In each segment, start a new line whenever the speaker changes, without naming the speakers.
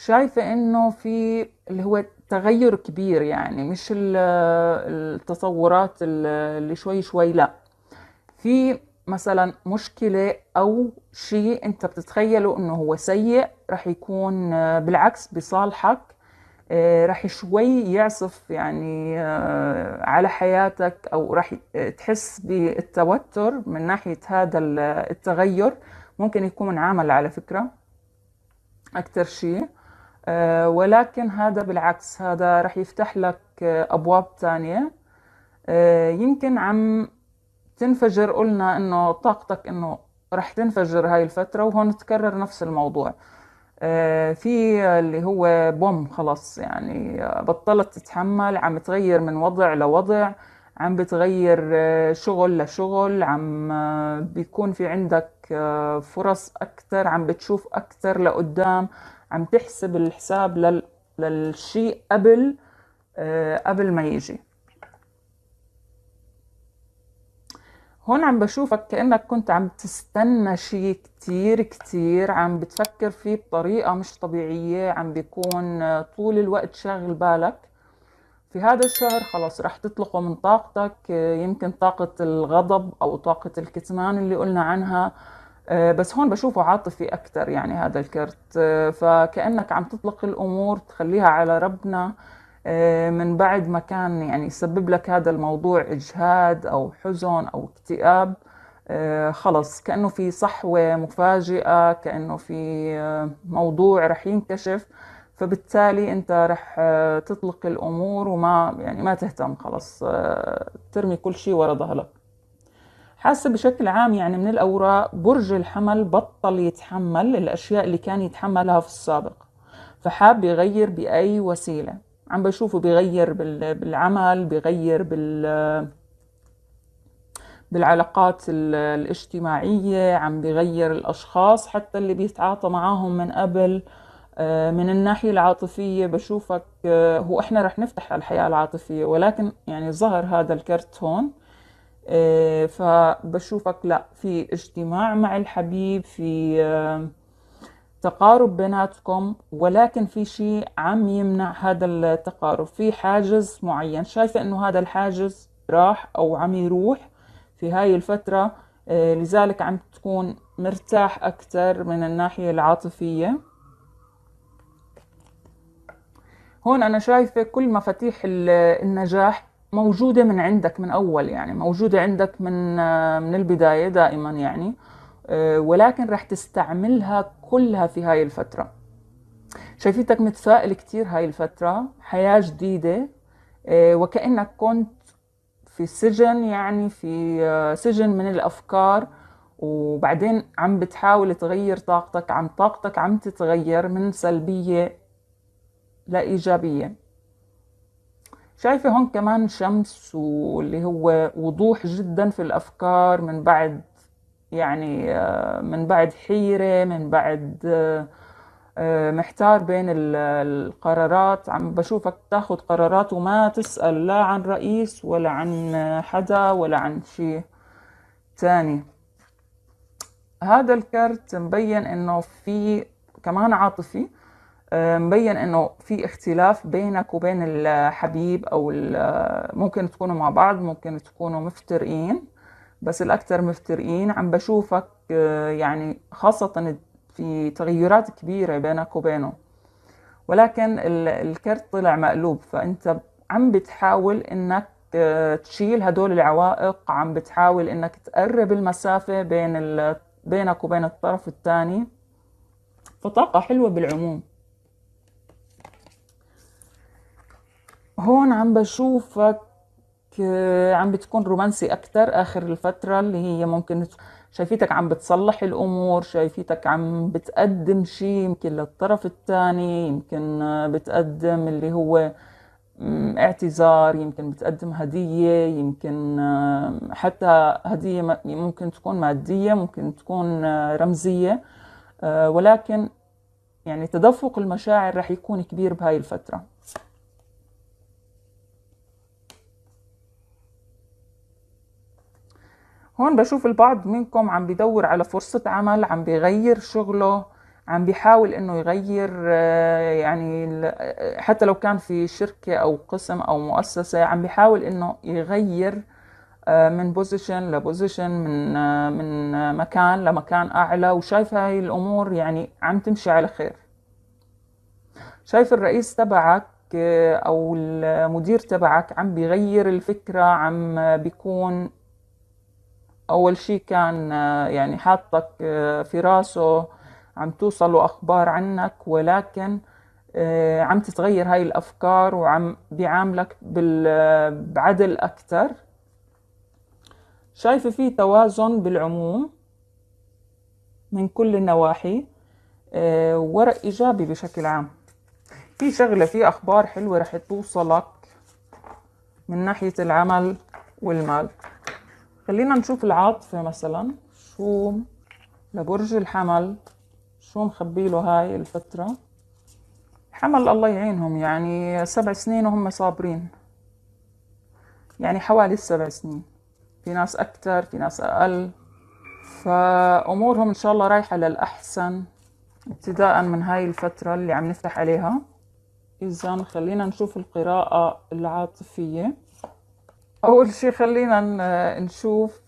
شايفة انه في اللي هو تغير كبير يعني مش التصورات اللي شوي شوي لا في مثلا مشكلة او شيء انت بتتخيله انه هو سيء رح يكون بالعكس بصالحك آه، رح شوي يعصف يعني آه، على حياتك او رح تحس بالتوتر من ناحية هذا التغير ممكن يكون عمل على فكرة أكثر شيء آه، ولكن هذا بالعكس هذا رح يفتح لك آه، أبواب تانية آه، يمكن عم تنفجر قلنا إنه طاقتك إنه رح تنفجر هاي الفترة وهون تكرر نفس الموضوع في اللي هو بوم خلص يعني بطلت تتحمل عم تغير من وضع لوضع عم بتغير آه، شغل لشغل عم آه، بيكون في عندك آه، فرص أكتر عم بتشوف أكتر لقدام عم تحسب الحساب لل... للشيء قبل قبل ما يجي هون عم بشوفك كأنك كنت عم تستنى شيء كتير كتير عم بتفكر فيه بطريقة مش طبيعية عم بيكون طول الوقت شاغل بالك في هذا الشهر خلاص راح تطلقه من طاقتك آه، يمكن طاقة الغضب أو طاقة الكتمان اللي قلنا عنها آه، بس هون بشوفه عاطفي أكتر يعني هذا الكرت آه، فكأنك عم تطلق الأمور تخليها على ربنا من بعد ما كان يعني يسبب لك هذا الموضوع إجهاد أو حزن أو اكتئاب خلص كأنه في صحوة مفاجئة كأنه في موضوع رح ينكشف فبالتالي انت رح آه، تطلق الامور وما يعني ما تهتم خلص آه، ترمي كل شيء ورا ظهرك حاسه بشكل عام يعني من الاوراق برج الحمل بطل يتحمل الاشياء اللي كان يتحملها في السابق فحاب يغير باي وسيله عم بشوفه بغير بالعمل بغير بال آه، بالعلاقات الاجتماعية عم بغير الأشخاص حتى اللي بيتعاطى معاهم من قبل آه، من الناحية العاطفية بشوفك آه، هو احنا رح نفتح الحياة العاطفية ولكن يعني ظهر هذا الكرت هون آه، فبشوفك لا في اجتماع مع الحبيب في تقارب بيناتكم ولكن في شيء عم يمنع هذا التقارب في حاجز معين شايفة انه هذا الحاجز راح او عم يروح في هاي الفترة لذلك عم تكون مرتاح أكثر من الناحية العاطفية هون أنا شايفة كل مفاتيح النجاح موجودة من عندك من أول يعني موجودة عندك من من البداية دائما يعني آه، ولكن رح تستعملها كلها في هاي الفترة شايفيتك متفائل كتير هاي الفترة حياة جديدة آه، وكأنك كنت في سجن يعني في آه، سجن من الأفكار وبعدين عم بتحاول تغير طاقتك عم طاقتك عم تتغير من سلبية لإيجابية شايفة هون كمان شمس واللي هو وضوح جدا في الأفكار من بعد يعني آه، من بعد حيرة من بعد آه، آه، محتار بين القرارات عم بشوفك تاخذ قرارات وما تسأل لا عن رئيس ولا عن حدا ولا عن شيء تاني هذا الكرت مبين انه في كمان عاطفي آه، مبين انه في اختلاف بينك وبين الحبيب او آه، ممكن تكونوا مع بعض ممكن تكونوا مفترقين بس الاكثر مفترقين عم بشوفك آه، يعني خاصة في تغيرات كبيرة بينك وبينه ولكن الكرت طلع مقلوب فانت عم بتحاول انك تشيل هدول العوائق عم بتحاول انك تقرب المسافة بين بينك وبين الطرف الثاني فطاقة حلوة بالعموم هون عم بشوفك آه، عم بتكون رومانسي اكثر اخر الفتره اللي هي ممكن شايفيتك عم بتصلح الامور شايفيتك عم بتقدم شيء يمكن للطرف الثاني يمكن آه، بتقدم اللي هو اعتذار يمكن بتقدم هدية يمكن آه، حتى هدية ممكن تكون مادية ممكن تكون رمزية ولكن يعني تدفق المشاعر رح يكون كبير بهاي الفترة هون بشوف البعض منكم عم بدور على فرصة عمل عم بغير شغله عم بيحاول انه يغير آه، يعني آه، حتى لو كان في شركة او قسم او مؤسسة عم بيحاول انه يغير آه، من بوزيشن لبوزيشن من من مكان لمكان اعلى وشايف هاي الامور يعني عم تمشي على خير شايف الرئيس تبعك او المدير تبعك عم بيغير الفكرة عم بيكون أول شيء كان آه، يعني حاطك آه، في راسه عم توصله أخبار عنك ولكن آه، عم تتغير هاي الأفكار وعم بيعاملك بعدل أكتر شايفة في توازن بالعموم من كل النواحي ورق إيجابي بشكل عام في شغلة في أخبار حلوة رح توصلك من ناحية العمل والمال خلينا نشوف العاطفة مثلا شو لبرج الحمل شو مخبي له هاي الفترة حمل الله يعينهم يعني سبع سنين وهم صابرين يعني حوالي السبع سنين في ناس أكثر في ناس أقل فأمورهم إن شاء الله رايحة للأحسن ابتداء من هاي الفترة اللي عم نفتح عليها إذا خلينا نشوف القراءة العاطفية اول شيء خلينا نشوف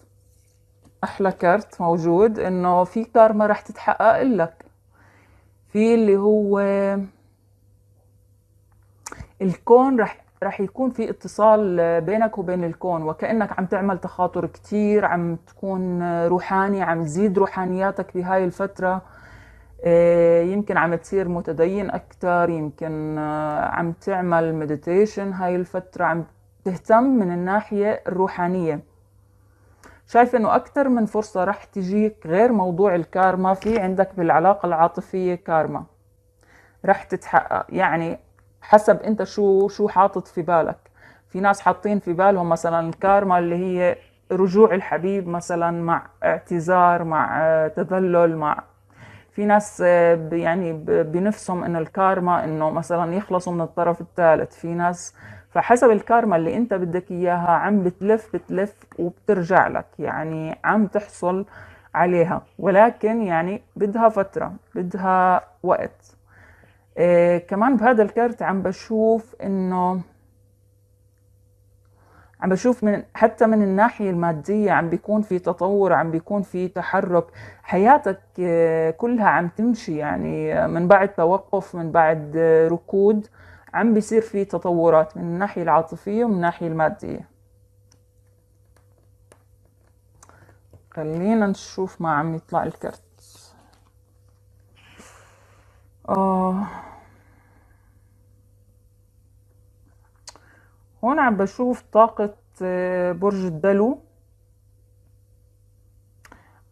احلى كارت موجود انه في كارما رح تتحقق لك في اللي هو الكون رح رح يكون في اتصال بينك وبين الكون وكأنك عم تعمل تخاطر كتير عم تكون روحاني عم تزيد روحانياتك بهاي الفترة آه، يمكن عم تصير متدين أكتر يمكن آه، عم تعمل مديتيشن هاي الفترة عم تهتم من الناحية الروحانية شايفة انه اكثر من فرصة رح تجيك غير موضوع الكارما في عندك بالعلاقة العاطفية كارما رح تتحقق يعني حسب انت شو شو حاطط في بالك في ناس حاطين في بالهم مثلا الكارما اللي هي رجوع الحبيب مثلا مع اعتذار مع تذلل مع في ناس آه، يعني بنفسهم انه الكارما انه مثلا يخلصوا من الطرف الثالث في ناس فحسب الكارما اللي انت بدك اياها عم بتلف بتلف وبترجع لك يعني عم تحصل عليها ولكن يعني بدها فترة بدها وقت إيه كمان بهذا الكارت عم بشوف انه عم بشوف من حتى من الناحية المادية عم بيكون في تطور عم بيكون في تحرك حياتك إيه، كلها عم تمشي يعني من بعد توقف من بعد ركود عم بيصير في تطورات من الناحية العاطفية ومن الناحية المادية خلينا نشوف ما عم يطلع الكرت آه. هون عم بشوف طاقة آه، برج الدلو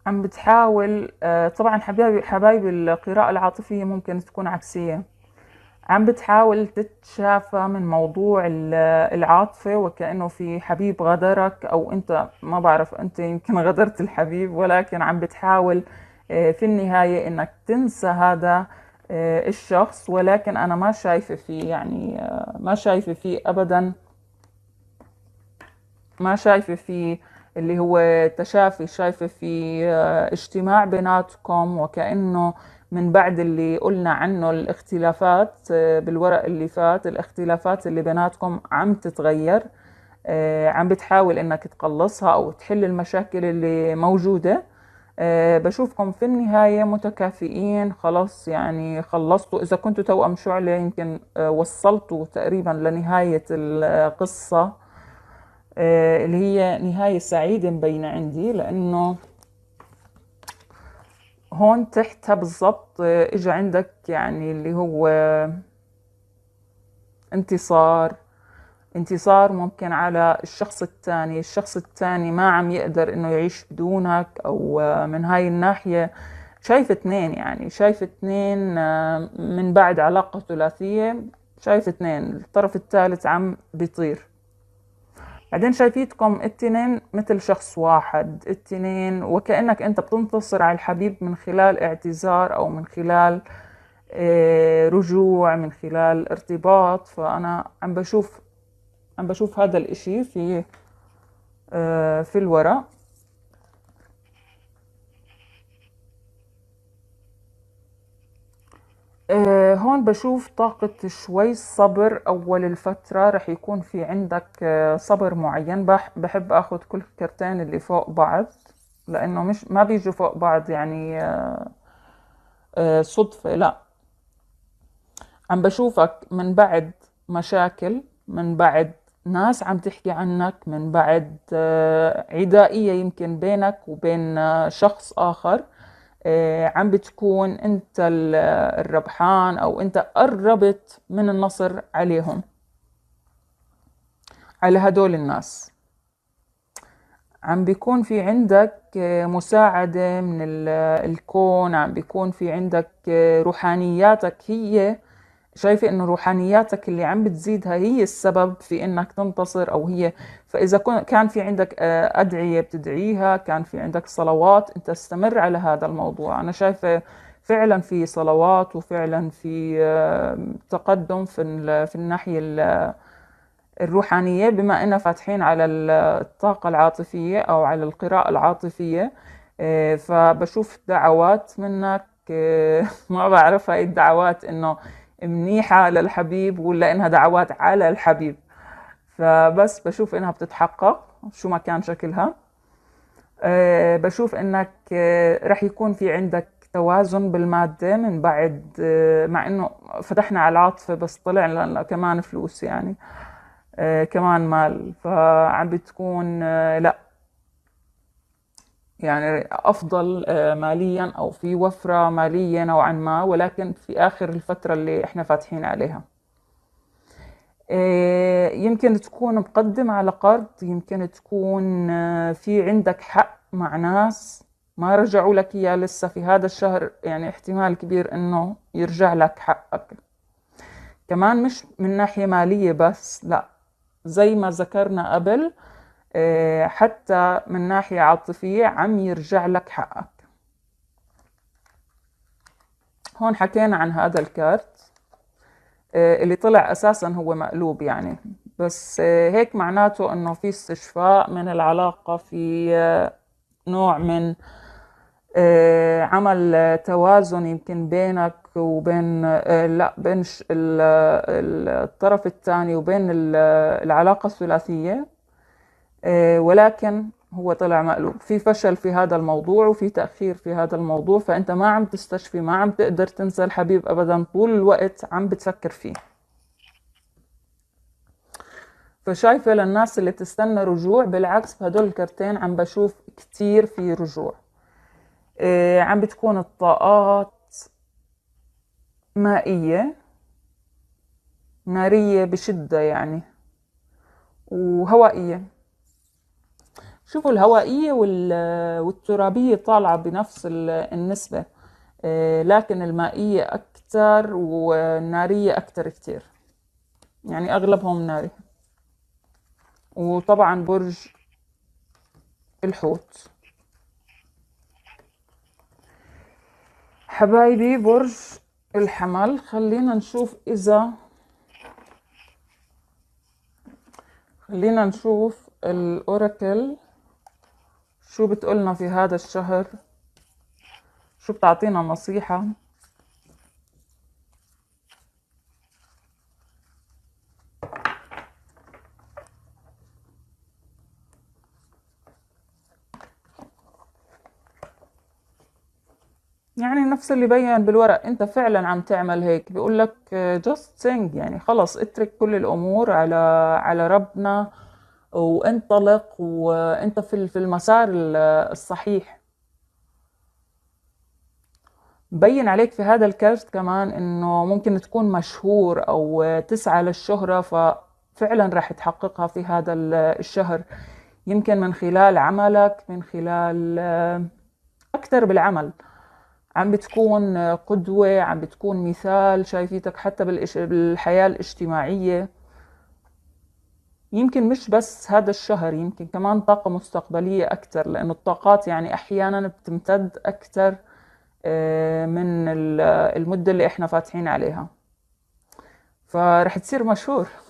عم بتحاول آه، طبعا حبايبي حبايبي القراءة العاطفية ممكن تكون عكسية عم بتحاول تتشافى من موضوع العاطفة وكأنه في حبيب غدرك أو أنت ما بعرف أنت يمكن غدرت الحبيب ولكن عم بتحاول آه، في النهاية أنك تنسى هذا آه، الشخص ولكن أنا ما شايفة فيه يعني آه، ما شايفة فيه أبدا ما شايفة فيه اللي هو تشافي شايفة فيه اجتماع بيناتكم وكأنه من بعد اللي قلنا عنه الاختلافات آه، بالورق اللي فات الاختلافات اللي بيناتكم عم تتغير آه، عم بتحاول انك تقلصها او تحل المشاكل اللي موجوده آه، بشوفكم في النهاية متكافئين خلاص يعني خلصتوا إذا كنتوا توأم شعلة يمكن وصلتوا تقريبا لنهاية القصة اللي هي نهاية سعيدة مبينة عندي لأنه هون تحتها بالضبط آه، اجى عندك يعني اللي هو آه، انتصار انتصار ممكن على الشخص الثاني الشخص الثاني ما عم يقدر انه يعيش بدونك او آه، من هاي الناحية شايف اثنين يعني شايف اثنين من بعد علاقة ثلاثية شايف اثنين الطرف الثالث عم بيطير بعدين شايفيتكم التنين مثل شخص واحد التنين وكأنك أنت بتنتصر على الحبيب من خلال اعتذار أو من خلال آه، رجوع من خلال ارتباط فأنا عم بشوف عم بشوف هذا الإشي في آه، في الورق آه، هون بشوف طاقة شوي صبر أول الفترة رح يكون في عندك آه، صبر معين بحب أخذ كل كرتين اللي فوق بعض لأنه مش ما بيجوا فوق بعض يعني آه، صدفة لا عم بشوفك من بعد مشاكل من بعد ناس عم تحكي عنك من بعد عدائية يمكن بينك وبين شخص آخر آه، عم بتكون انت الربحان او انت قربت من النصر عليهم على هدول الناس عم بيكون في عندك آه، مساعدة من الكون عم بيكون في عندك آه، روحانياتك هي شايفة انه روحانياتك اللي عم بتزيدها هي السبب في انك تنتصر او هي فإذا كان في عندك آه، أدعية بتدعيها كان في عندك صلوات أنت استمر على هذا الموضوع أنا شايفة فعلا في صلوات وفعلا في تقدم في في الناحية الروحانية بما أننا فاتحين على الطاقة العاطفية أو على القراءة العاطفية آه، فبشوف دعوات منك آه، ما بعرف هاي الدعوات إنه منيحة للحبيب ولا إنها دعوات على الحبيب فبس بشوف انها بتتحقق شو ما كان شكلها آه، بشوف انك آه، رح يكون في عندك توازن بالمادة من بعد آه، مع انه فتحنا على العاطفة بس طلع لنا كمان فلوس يعني كمان مال فعم بتكون لا يعني افضل ماليا او في وفرة مالية نوعا ما ولكن في اخر الفترة اللي احنا فاتحين عليها آه، يمكن تكون مقدم على قرض يمكن تكون آه، في عندك حق مع ناس ما رجعوا لك اياه لسه في هذا الشهر يعني احتمال كبير انه يرجع لك حقك كمان مش من ناحية مالية بس لا زي ما ذكرنا قبل آه، حتى من ناحية عاطفية عم يرجع لك حقك هون حكينا عن هذا الكارت آه، اللي طلع اساسا هو مقلوب يعني بس آه، هيك معناته انه في استشفاء من العلاقه في آه، نوع من عمل توازن يمكن بينك وبين لا بين الطرف الثاني وبين العلاقه الثلاثيه ولكن هو طلع مقلوب في فشل في هذا الموضوع وفي تأخير في هذا الموضوع فأنت ما عم تستشفي ما عم تقدر تنسى الحبيب أبدا طول الوقت عم بتفكر فيه فشايفة للناس اللي بتستنى رجوع بالعكس بهدول الكرتين عم بشوف كتير في رجوع إيه عم بتكون الطاقات مائية نارية بشدة يعني وهوائية شوفوا الهوائية والترابية طالعة بنفس النسبة آه، لكن المائية أكتر والنارية أكتر كتير يعني أغلبهم ناري وطبعا برج الحوت حبايبي برج الحمل خلينا نشوف إذا خلينا نشوف الأوراكل شو بتقولنا في هذا الشهر شو بتعطينا نصيحة يعني نفس اللي بين بالورق انت فعلا عم تعمل هيك بيقول لك جاست سينج يعني خلص اترك كل الامور على على ربنا وانطلق وانت في في المسار الصحيح بين عليك في هذا الكارت كمان انه ممكن تكون مشهور او تسعى للشهرة ففعلا راح تحققها في هذا الشهر يمكن من خلال عملك من خلال اكثر بالعمل عم بتكون قدوة عم بتكون مثال شايفيتك حتى بالحياة الاجتماعية يمكن مش بس هذا الشهر يمكن كمان طاقة مستقبلية أكتر لأنه الطاقات يعني أحيانا بتمتد أكتر آه، من المدة اللي إحنا فاتحين عليها فرح تصير مشهور